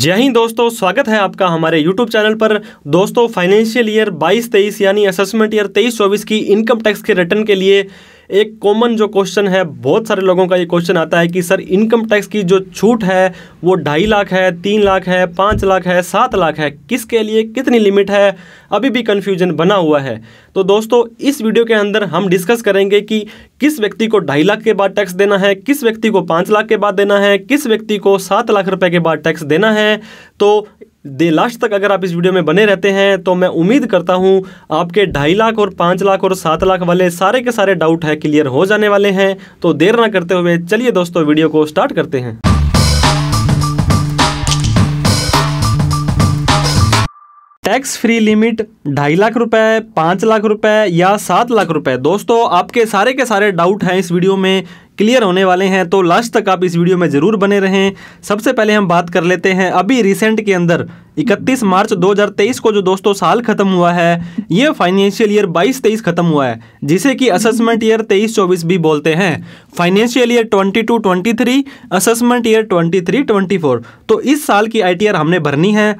जय हिंद दोस्तों स्वागत है आपका हमारे YouTube चैनल पर दोस्तों फाइनेंशियल ईयर 22-23 यानी असेसमेंट ईयर 23-24 की इनकम टैक्स के रिटर्न के लिए एक कॉमन जो क्वेश्चन है बहुत सारे लोगों का ये क्वेश्चन आता है कि सर इनकम टैक्स की जो छूट है वो ढाई लाख है तीन लाख है पाँच लाख है सात लाख है किसके लिए कितनी लिमिट है अभी भी कन्फ्यूजन बना हुआ है तो दोस्तों इस वीडियो के अंदर हम डिस्कस करेंगे कि किस व्यक्ति को ढाई लाख के बाद टैक्स देना है किस व्यक्ति को पाँच लाख के बाद देना है किस व्यक्ति को सात लाख रुपए के बाद टैक्स देना है तो दे लास्ट तक अगर आप इस वीडियो में बने रहते हैं तो मैं उम्मीद करता हूँ आपके ढाई लाख और पाँच लाख और सात लाख वाले सारे के सारे डाउट है क्लियर हो जाने वाले हैं तो देर ना करते हुए चलिए दोस्तों वीडियो को स्टार्ट करते हैं टैक्स फ्री लिमिट ढाई लाख रुपए पाँच लाख रुपए या सात लाख रुपए दोस्तों आपके सारे के सारे डाउट हैं इस वीडियो में क्लियर होने वाले हैं तो लास्ट तक आप इस वीडियो में ज़रूर बने रहें सबसे पहले हम बात कर लेते हैं अभी रिसेंट के अंदर 31 मार्च 2023 को जो दोस्तों साल खत्म हुआ है ये फाइनेंशियल ईयर 22-23 खत्म हुआ है जिसे कि असेसमेंट ईयर 23-24 भी बोलते हैं फाइनेंशियल ईयर 22-23 असेसमेंट ईयर 23-24 तो इस साल की आईटीआर हमने भरनी है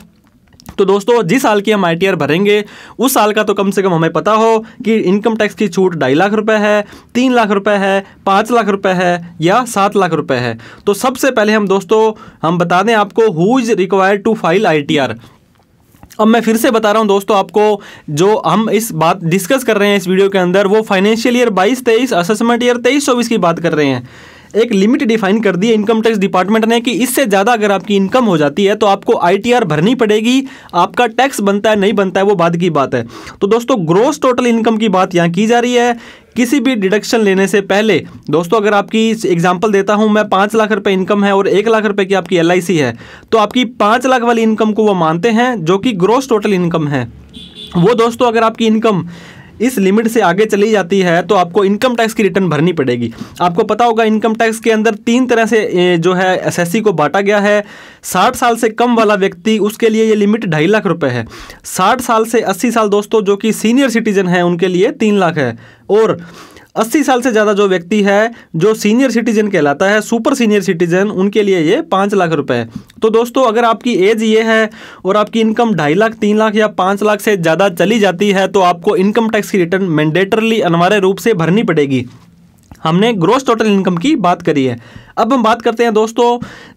तो दोस्तों जिस साल की हम आई भरेंगे उस साल का तो कम से कम हमें पता हो कि इनकम टैक्स की छूट ढाई लाख रुपए है तीन लाख रुपए है पाँच लाख रुपए है या सात लाख रुपए है तो सबसे पहले हम दोस्तों हम बता दें आपको who is required to file I अब मैं फिर से बता रहा हूँ दोस्तों आपको जो हम इस बात डिस्कस कर रहे हैं इस वीडियो के अंदर वो फाइनेंशियल ईयर बाईस तेईस असेसमेंट ईयर तेईस चौबीस की बात कर रहे हैं एक लिमिट डिफाइन कर दी है इनकम टैक्स डिपार्टमेंट ने कि इससे ज़्यादा अगर आपकी इनकम हो जाती है तो आपको आई भरनी पड़ेगी आपका टैक्स बनता है नहीं बनता है वो बाद की बात है तो दोस्तों ग्रोस टोटल इनकम की बात यहाँ की जा रही है किसी भी डिडक्शन लेने से पहले दोस्तों अगर आपकी एग्जाम्पल देता हूं मैं पाँच लाख रुपए इनकम है और एक लाख रुपए की आपकी एल है तो आपकी पाँच लाख वाली इनकम को वो मानते हैं जो कि ग्रोस टोटल इनकम है वो दोस्तों अगर आपकी इनकम इस लिमिट से आगे चली जाती है तो आपको इनकम टैक्स की रिटर्न भरनी पड़ेगी आपको पता होगा इनकम टैक्स के अंदर तीन तरह से जो है एस को बांटा गया है साठ साल से कम वाला व्यक्ति उसके लिए ये लिमिट ढाई लाख रुपये है साठ साल से अस्सी साल दोस्तों जो कि सीनियर सिटीजन है उनके लिए तीन लाख है और अस्सी साल से ज़्यादा जो व्यक्ति है जो सीनियर सिटीजन कहलाता है सुपर सीनियर सिटीजन उनके लिए ये पाँच लाख रुपए तो दोस्तों अगर आपकी एज ये है और आपकी इनकम ढाई लाख तीन लाख या पाँच लाख से ज़्यादा चली जाती है तो आपको इनकम टैक्स की रिटर्न मैंडेटरली अनिवार्य रूप से भरनी पड़ेगी हमने ग्रोस टोटल इनकम की बात करी है अब हम बात करते हैं दोस्तों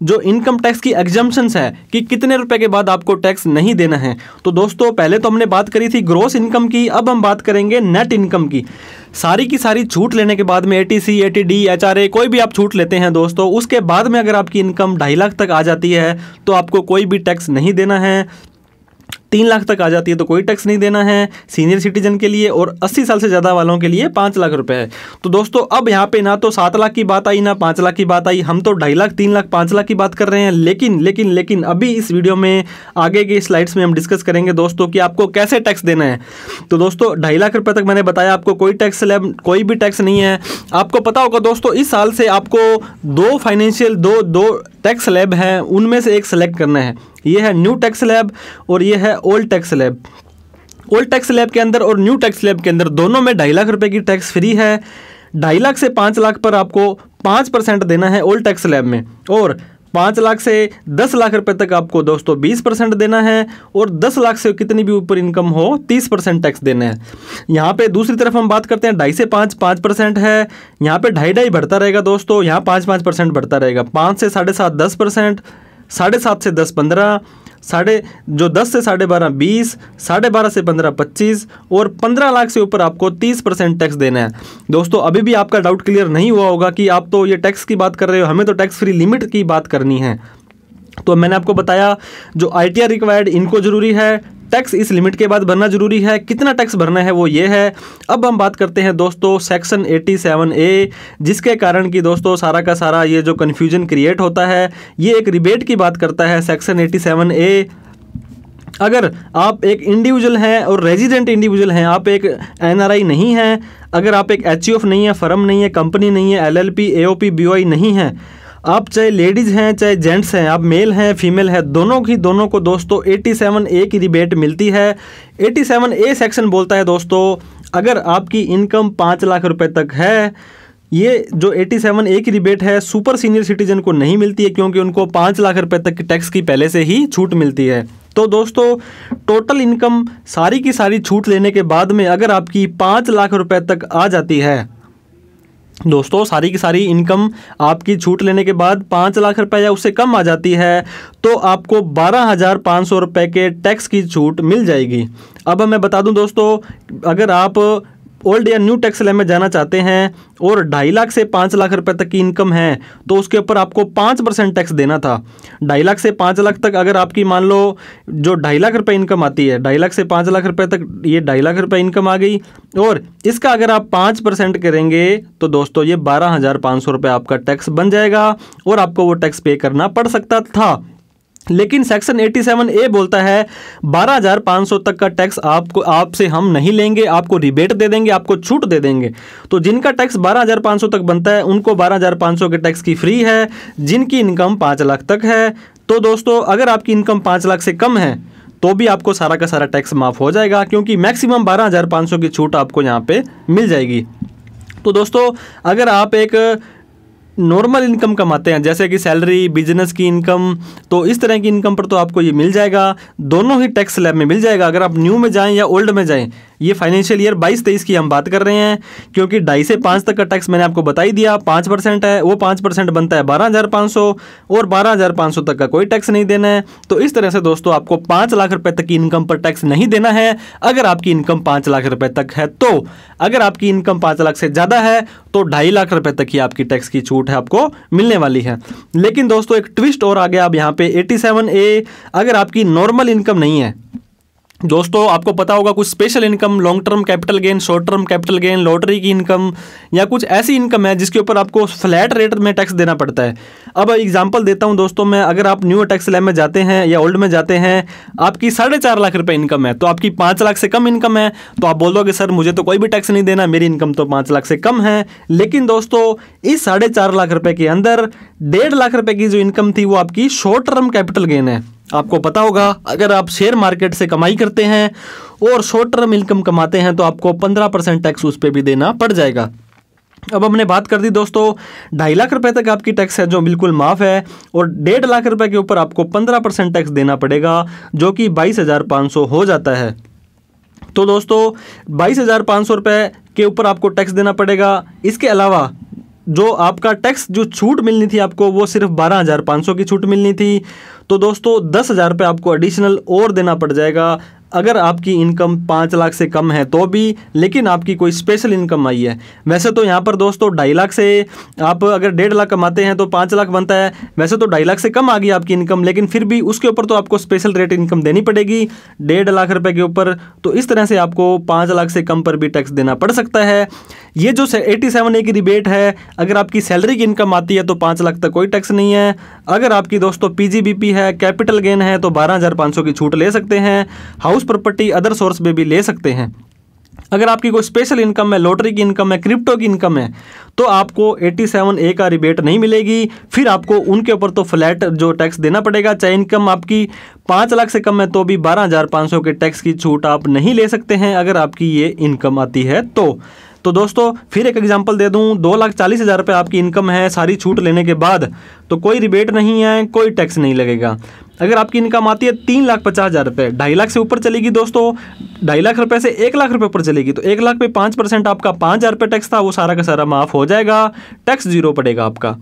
जो इनकम टैक्स की एग्जम्पन्स है कि कितने रुपए के बाद आपको टैक्स नहीं देना है तो दोस्तों पहले तो हमने बात करी थी ग्रोस इनकम की अब हम बात करेंगे नेट इनकम की सारी की सारी छूट लेने के बाद में eighty C eighty D H R A कोई भी आप छूट लेते हैं दोस्तों उसके बाद में अगर आपकी इनकम ढाई लाख तक आ जाती है तो आपको कोई भी टैक्स नहीं देना है तीन लाख तक आ जाती है तो कोई टैक्स नहीं देना है सीनियर सिटीजन के लिए और अस्सी साल से ज़्यादा वालों के लिए पाँच लाख रुपये है तो दोस्तों अब यहाँ पे ना तो सात लाख की बात आई ना पाँच लाख की बात आई हम तो ढाई लाख तीन लाख पाँच लाख की बात कर रहे हैं लेकिन लेकिन लेकिन अभी इस वीडियो में आगे की स्लाइड्स में हम डिस्कस करेंगे दोस्तों कि आपको कैसे टैक्स देना है तो दोस्तों ढाई लाख रुपये तक मैंने बताया आपको कोई टैक्स स्लैब कोई भी टैक्स नहीं है आपको पता होगा दोस्तों इस साल से आपको दो फाइनेंशियल दो दो टैक्स लैब हैं उनमें से एक सेलेक्ट करना है ये है न्यू टैक्स लैब और ये है old tax slab old tax slab के अंदर और न्यू टैक्स लैब के अंदर दोनों में ढाई लाख रुपये की टैक्स फ्री है ढाई लाख से पाँच लाख पर आपको पाँच परसेंट देना है ओल्ड टैक्स लैब में और पाँच लाख से दस लाख रुपए तक आपको दोस्तों बीस परसेंट देना है और दस लाख से कितनी भी ऊपर इनकम हो तीस परसेंट टैक्स देना है यहाँ पे दूसरी तरफ हम बात करते हैं ढाई से पाँच पाँच परसेंट है यहाँ पे ढाई ढाई बढ़ता रहेगा दोस्तों यहाँ पाँच पाँच परसेंट बढ़ता रहेगा पाँच से साढ़े सात दस परसेंट साढ़े सात से दस पंद्रह साढ़े जो दस से साढ़े बारह बीस साढ़े बारह से पंद्रह पच्चीस और पंद्रह लाख से ऊपर आपको तीस परसेंट टैक्स देना है दोस्तों अभी भी आपका डाउट क्लियर नहीं हुआ होगा कि आप तो ये टैक्स की बात कर रहे हो हमें तो टैक्स फ्री लिमिट की बात करनी है तो मैंने आपको बताया जो आई टी रिक्वायर्ड इनको ज़रूरी है टैक्स इस लिमिट के बाद भरना जरूरी है कितना टैक्स भरना है वो ये है अब हम बात करते हैं दोस्तों सेक्शन 87 ए जिसके कारण कि दोस्तों सारा का सारा ये जो कन्फ्यूजन क्रिएट होता है ये एक रिबेट की बात करता है सेक्शन 87 ए अगर आप एक इंडिविजुअल हैं और रेजिडेंट इंडिविजुअल हैं आप एक एनआरआई नहीं हैं अगर आप एक एच e नहीं है फर्म नहीं है कंपनी नहीं है एलएलपी एओपी बीओआई नहीं है आप चाहे लेडीज़ हैं चाहे जेंट्स हैं आप मेल हैं फीमेल हैं दोनों की दोनों को दोस्तों 87 ए की रिबेट मिलती है 87 ए सेक्शन बोलता है दोस्तों अगर आपकी इनकम पाँच लाख रुपए तक है ये जो 87 ए की रिबेट है सुपर सीनियर सिटीजन को नहीं मिलती है क्योंकि उनको पाँच लाख रुपए तक की टैक्स की पहले से ही छूट मिलती है तो दोस्तों टोटल इनकम सारी की सारी छूट लेने के बाद में अगर आपकी पाँच लाख रुपए तक आ जाती है दोस्तों सारी की सारी इनकम आपकी छूट लेने के बाद पाँच लाख रुपए या उससे कम आ जाती है तो आपको बारह हज़ार पाँच सौ रुपये के टैक्स की छूट मिल जाएगी अब मैं बता दूं दोस्तों अगर आप ओल्ड या न्यू टैक्स स्लैब में जाना चाहते हैं और ढाई लाख से पाँच लाख रुपए तक की इनकम है तो उसके ऊपर आपको पाँच परसेंट टैक्स देना था ढाई लाख से पाँच लाख तक अगर आपकी मान लो जो ढाई लाख रुपए इनकम आती है ढाई लाख से पाँच लाख रुपए तक ये ढाई लाख रुपए इनकम आ गई और इसका अगर आप पाँच परसेंट करेंगे तो दोस्तों ये बारह हज़ार पाँच सौ रुपये आपका टैक्स बन जाएगा और आपको वो टैक्स पे करना पड़ सकता था लेकिन सेक्शन 87 ए बोलता है 12,500 तक का टैक्स आपको आपसे हम नहीं लेंगे आपको रिबेट दे देंगे आपको छूट दे देंगे तो जिनका टैक्स 12,500 तक बनता है उनको 12,500 के टैक्स की फ्री है जिनकी इनकम पाँच लाख तक है तो दोस्तों अगर आपकी इनकम पाँच लाख से कम है तो भी आपको सारा का सारा टैक्स माफ़ हो जाएगा क्योंकि मैक्सिमम बारह की छूट आपको यहाँ पर मिल जाएगी तो दोस्तों अगर आप एक नॉर्मल इनकम कमाते हैं जैसे कि सैलरी बिजनेस की इनकम तो इस तरह की इनकम पर तो आपको ये मिल जाएगा दोनों ही टैक्स स्लैब में मिल जाएगा अगर आप न्यू में जाएं या ओल्ड में जाएं ये फाइनेंशियल ईयर बाईस तेईस की हम बात कर रहे हैं क्योंकि ढाई से पाँच तक का टैक्स मैंने आपको बताई दिया पाँच परसेंट है वो पाँच परसेंट बनता है बारह हज़ार पाँच सौ और बारह हज़ार पाँच सौ तक का कोई टैक्स नहीं देना है तो इस तरह से दोस्तों आपको पाँच लाख रुपये तक की इनकम पर टैक्स नहीं देना है अगर आपकी इनकम पाँच लाख रुपये तक है तो अगर आपकी इनकम पाँच लाख से ज़्यादा है तो ढाई लाख रुपये तक ही आपकी टैक्स की छूट है आपको मिलने वाली है लेकिन दोस्तों एक ट्विस्ट और आ गया अब यहाँ पे एटी ए अगर आपकी नॉर्मल इनकम नहीं है दोस्तों आपको पता होगा कुछ special income long term capital gain short term capital gain lottery की इनकम या कुछ ऐसी इनकम है जिसके ऊपर आपको फ्लैट रेट में टैक्स देना पड़ता है अब एग्जांपल देता हूं दोस्तों मैं अगर आप न्यू टैक्स लैब में जाते हैं या ओल्ड में जाते हैं आपकी साढ़े चार लाख रुपये इनकम है तो आपकी पाँच लाख से कम इनकम है तो आप बोल दोगे सर मुझे तो कोई भी टैक्स नहीं देना मेरी इनकम तो पाँच लाख से कम है लेकिन दोस्तों इस साढ़े चार लाख रुपये के अंदर डेढ़ लाख रुपये की जो इनकम थी वो आपकी शॉर्ट टर्म कैपिटल गेन है आपको पता होगा अगर आप शेयर मार्केट से कमाई करते हैं और शॉर्ट टर्म इनकम कमाते हैं तो आपको पंद्रह परसेंट टैक्स उस पर भी देना पड़ जाएगा अब हमने बात कर दी दोस्तों ढाई लाख रुपए तक आपकी टैक्स है जो बिल्कुल माफ़ है और डेढ़ लाख रुपए के ऊपर आपको पंद्रह परसेंट टैक्स देना पड़ेगा जो कि बाईस हज़ार पाँच सौ हो जाता है तो दोस्तों बाईस हज़ार पाँच सौ रुपये के ऊपर आपको टैक्स देना पड़ेगा इसके अलावा जो आपका टैक्स जो छूट मिलनी थी आपको वो सिर्फ बारह हज़ार पाँच सौ की छूट मिलनी थी तो दोस्तों दस हज़ार रुपये आपको एडिशनल और देना पड़ जाएगा अगर आपकी इनकम पाँच लाख से कम है तो भी लेकिन आपकी कोई स्पेशल इनकम आई है वैसे तो यहाँ पर दोस्तों ढाई लाख से आप अगर डेढ़ लाख कमाते हैं तो पाँच लाख बनता है वैसे तो ढाई लाख से कम आ गई आपकी इनकम लेकिन फिर भी उसके ऊपर तो आपको स्पेशल रेट इनकम देनी पड़ेगी डेढ़ लाख रुपये के ऊपर तो इस तरह से आपको पाँच लाख से कम पर भी टैक्स देना पड़ सकता है ये जो एटी सेवन ए की रिबेट है अगर आपकी सैलरी की इनकम आती है तो पाँच लाख तक कोई टैक्स नहीं है अगर आपकी दोस्तों पी है कैपिटल गेन है तो बारह हज़ार पाँच सौ की छूट ले सकते हैं house house property other source में भी ले सकते हैं अगर आपकी कोई स्पेशल इनकम है लॉटरी की इनकम है क्रिप्टो की इनकम है तो आपको 87 ए का रिबेट नहीं मिलेगी फिर आपको उनके ऊपर तो फ्लैट जो टैक्स देना पड़ेगा चाहे इनकम आपकी पाँच लाख से कम है तो भी बारह हज़ार सौ के टैक्स की छूट आप नहीं ले सकते हैं अगर आपकी ये इनकम आती है तो तो दोस्तों फिर एक एग्जांपल दे दूं दो लाख चालीस हज़ार रुपये आपकी इनकम है सारी छूट लेने के बाद तो कोई रिबेट नहीं है कोई टैक्स नहीं लगेगा अगर आपकी इनकम आती है तीन लाख पचास हज़ार रुपये ढाई लाख से ऊपर चलेगी दोस्तों ढाई लाख रुपये से एक लाख रुपये ऊपर चलेगी तो एक लाख पे पाँच परसेंट आपका पाँच हज़ार रुपये टैक्स था वो सारा का सारा माफ़ हो जाएगा टैक्स जीरो पड़ेगा आपका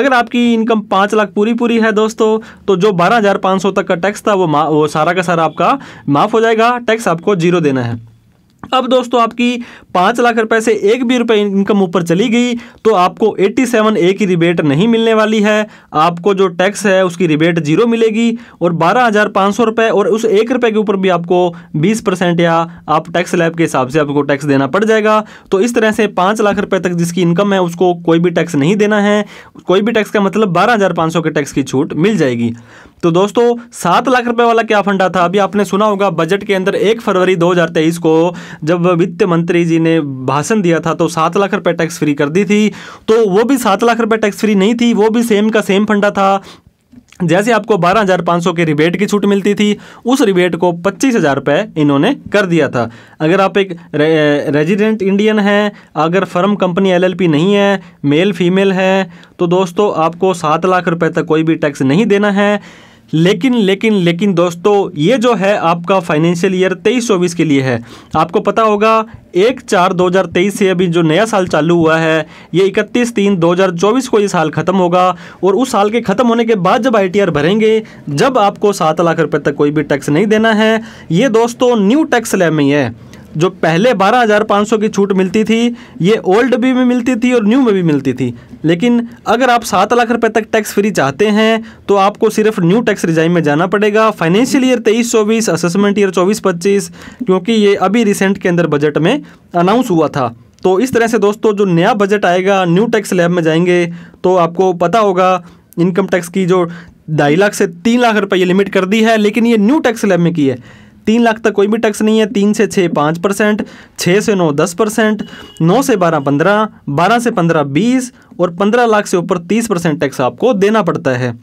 अगर आपकी इनकम पाँच लाख पूरी पूरी है दोस्तों तो जो बारह हज़ार पाँच सौ तक का टैक्स था वो वो सारा का सारा आपका माफ़ हो जाएगा टैक्स आपको जीरो देना है अब दोस्तों आपकी पाँच लाख रुपए से एक भी रुपए इनकम ऊपर चली गई तो आपको 87 ए की रिबेट नहीं मिलने वाली है आपको जो टैक्स है उसकी रिबेट जीरो मिलेगी और बारह हज़ार पाँच सौ रुपये और उस एक रुपये के ऊपर भी आपको 20 परसेंट या आप टैक्स लैब के हिसाब से आपको टैक्स देना पड़ जाएगा तो इस तरह से पाँच लाख रुपये तक जिसकी इनकम है उसको कोई भी टैक्स नहीं देना है कोई भी टैक्स का मतलब बारह के टैक्स की छूट मिल जाएगी तो दोस्तों सात लाख रुपए वाला क्या फंडा था अभी आपने सुना होगा बजट के अंदर एक फरवरी 2023 को जब वित्त मंत्री जी ने भाषण दिया था तो सात लाख रुपए टैक्स फ्री कर दी थी तो वो भी सात लाख रुपए टैक्स फ्री नहीं थी वो भी सेम का सेम फंडा था जैसे आपको 12,500 के रिबेट की छूट मिलती थी उस रिबेट को पच्चीस हज़ार रुपये इन्होंने कर दिया था अगर आप एक रे, रेजिडेंट इंडियन हैं अगर फर्म कंपनी एलएलपी नहीं है मेल फीमेल है तो दोस्तों आपको सात लाख रुपए तक कोई भी टैक्स नहीं देना है लेकिन लेकिन लेकिन दोस्तों ये जो है आपका फाइनेंशियल ईयर तेईस चौबीस के लिए है आपको पता होगा एक चार 2023 से अभी जो नया साल चालू हुआ है ये इकतीस तीन 2024 को ये साल ख़त्म होगा और उस साल के ख़त्म होने के बाद जब आई भरेंगे जब आपको सात लाख रुपए तक कोई भी टैक्स नहीं देना है ये दोस्तों न्यू टैक्स स्लैब में ही है जो पहले 12,500 की छूट मिलती थी ये ओल्ड भी में मिलती थी और न्यू में भी मिलती थी लेकिन अगर आप सात लाख रुपए तक टैक्स फ्री चाहते हैं तो आपको सिर्फ न्यू टैक्स रिजाइम में जाना पड़ेगा फाइनेंशियल ईयर तेईस चौबीस असेसमेंट ईयर चौबीस पच्चीस क्योंकि ये अभी रिसेंट के अंदर बजट में अनाउंस हुआ था तो इस तरह से दोस्तों जो नया बजट आएगा न्यू टैक्स लैब में जाएंगे तो आपको पता होगा इनकम टैक्स की जो ढाई लाख से तीन लाख रुपये ये लिमिट कर दी है लेकिन ये न्यू टैक्स लैब में की है तीन लाख तक कोई भी टैक्स नहीं है तीन से छः पाँच परसेंट छः से नौ दस परसेंट नौ से बारह पंद्रह बारह से पंद्रह बीस और पंद्रह लाख से ऊपर तीस परसेंट टैक्स आपको देना पड़ता है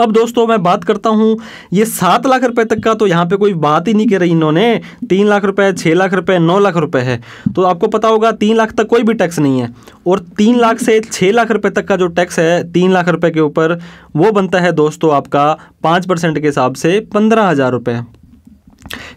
अब दोस्तों मैं बात करता हूँ ये सात लाख रुपए तक का तो यहाँ पे कोई बात ही नहीं कह रही इन्होंने तीन लाख रुपए छः लाख रुपए नौ लाख रुपए है तो आपको पता होगा तीन लाख तक कोई भी टैक्स नहीं है और तीन लाख से छः लाख रुपए तक का जो टैक्स है तीन लाख रुपए के ऊपर वो बनता है दोस्तों आपका पाँच परसेंट के हिसाब से पंद्रह हज़ार रुपये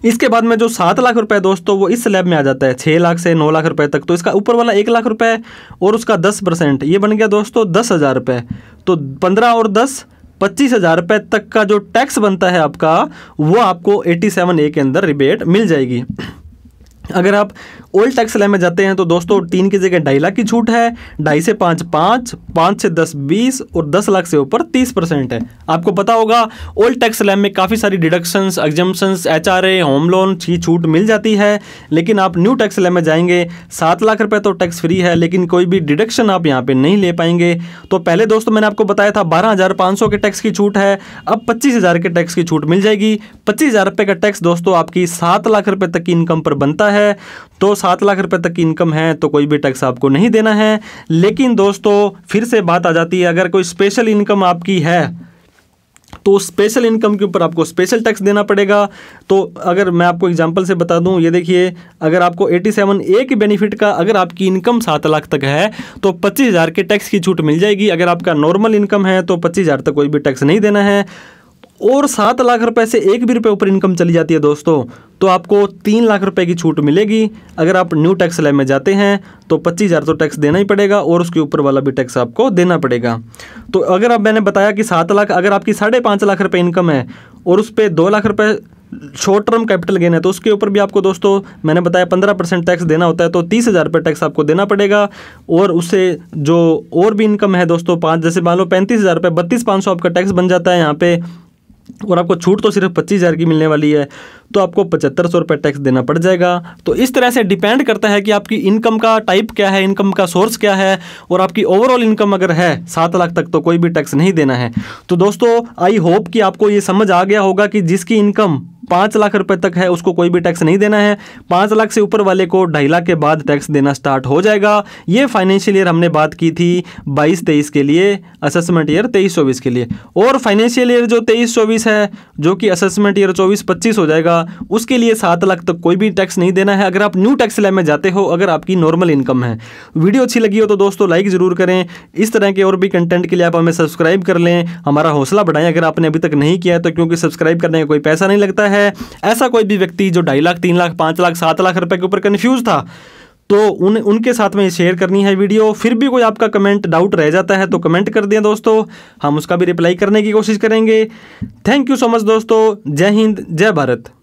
इसके बाद में जो सात लाख रुपए दोस्तों तो वो इस स्लैब में आ जाता है छः लाख से नौ लाख रुपए तक तो इसका ऊपर वाला एक लाख रुपए और उसका दस परसेंट ये बन गया दोस्तों दस हज़ार रुपये तो पंद्रह और दस पच्चीस हज़ार रुपये तक का जो टैक्स बनता है आपका वो आपको एटी सेवन ए के अंदर रिबेट मिल जाएगी अगर आप ओल्ड टैक्स लाइन में जाते हैं तो दोस्तों तीन की जगह ढाई लाख की छूट है ढाई से पाँच पाँच पाँच से दस बीस और दस लाख से ऊपर तीस परसेंट है आपको पता होगा ओल्ड टैक्स लाइन में काफ़ी सारी deductions exemptions H R A home loan की छूट मिल जाती है लेकिन आप न्यू टैक्स लाइन में जाएंगे सात लाख रुपये तो टैक्स फ्री है लेकिन कोई भी डिडक्शन आप यहाँ पर नहीं ले पाएंगे तो पहले दोस्तों मैंने आपको बताया था बारह हज़ार पाँच सौ के टैक्स की छूट है अब पच्चीस हज़ार के टैक्स की छूट मिल जाएगी पच्चीस हज़ार रुपये का टैक्स दोस्तों आपकी सात लाख रुपये तक की इनकम पर बनता है तो सात लाख रुपए तक की इनकम है तो कोई भी टैक्स आपको नहीं देना है लेकिन दोस्तों फिर से बात आ जाती है अगर कोई स्पेशल इनकम आपकी है तो स्पेशल इनकम के ऊपर आपको स्पेशल टैक्स देना पड़ेगा तो अगर मैं आपको एग्जांपल से बता दूं ये देखिए अगर आपको 87 ए के बेनिफिट का अगर आपकी इनकम सात लाख तक है तो पच्चीस हज़ार के टैक्स की छूट मिल जाएगी अगर आपका नॉर्मल इनकम है तो पच्चीस हज़ार तक कोई भी टैक्स नहीं देना है और सात लाख रुपए से एक भी रुपये ऊपर इनकम चली जाती है दोस्तों तो आपको तीन लाख रुपए की छूट मिलेगी अगर आप न्यू टैक्स लैब में जाते हैं तो पच्चीस हज़ार तो टैक्स देना ही पड़ेगा और उसके ऊपर वाला भी टैक्स आपको देना पड़ेगा तो अगर आप मैंने बताया कि सात लाख अगर आपकी साढ़े पाँच लाख रुपये इनकम है और उस पर दो लाख रुपये शॉर्ट टर्म कैपिटल गेन है तो उसके ऊपर भी आपको दोस्तों मैंने बताया पंद्रह परसेंट टैक्स देना होता है तो तीस हज़ार रुपये टैक्स आपको देना पड़ेगा और उससे जो और भी इनकम है दोस्तों पाँच जैसे मान लो पैंतीस हज़ार रुपये बत्तीस पाँच सौ आपका टैक्स बन जाता है यहाँ पे और आपको छूट तो सिर्फ पच्चीस हज़ार की मिलने वाली है तो आपको पचहत्तर सौ रुपये टैक्स देना पड़ जाएगा तो इस तरह से डिपेंड करता है कि आपकी इनकम का टाइप क्या है इनकम का सोर्स क्या है और आपकी ओवरऑल इनकम अगर है सात लाख तक तो कोई भी टैक्स नहीं देना है तो दोस्तों आई होप कि आपको ये समझ आ गया होगा कि जिसकी इनकम पाँच लाख रुपए तक है उसको कोई भी टैक्स नहीं देना है पाँच लाख से ऊपर वाले को ढाई लाख के बाद टैक्स देना स्टार्ट हो जाएगा ये फाइनेंशियल ईयर हमने बात की थी बाईस तेईस के लिए असेसमेंट ईयर तेईस चौबीस के लिए और फाइनेंशियल ईयर जो तेईस चौबीस है जो कि असेसमेंट ईयर चौबीस पच्चीस हो जाएगा उसके लिए सात लाख तक कोई भी टैक्स नहीं देना है अगर आप न्यू टैक्स लैब में जाते हो अगर आपकी नॉर्मल इनकम है वीडियो अच्छी लगी हो तो दोस्तों लाइक ज़रूर करें इस तरह के और भी कंटेंट के लिए आप हमें सब्सक्राइब कर लें हमारा हौसला बढ़ाएं अगर आपने अभी तक नहीं किया तो क्योंकि सब्सक्राइब करने का कोई पैसा नहीं लगता है है ऐसा कोई भी व्यक्ति जो ढाई लाख तीन लाख पाँच लाख सात लाख रुपए के ऊपर कन्फ्यूज़ था तो उन उनके साथ में शेयर करनी है वीडियो फिर भी कोई आपका कमेंट डाउट रह जाता है तो कमेंट कर दें दोस्तों हम उसका भी रिप्लाई करने की कोशिश करेंगे थैंक यू सो मच दोस्तों जय हिंद जय भारत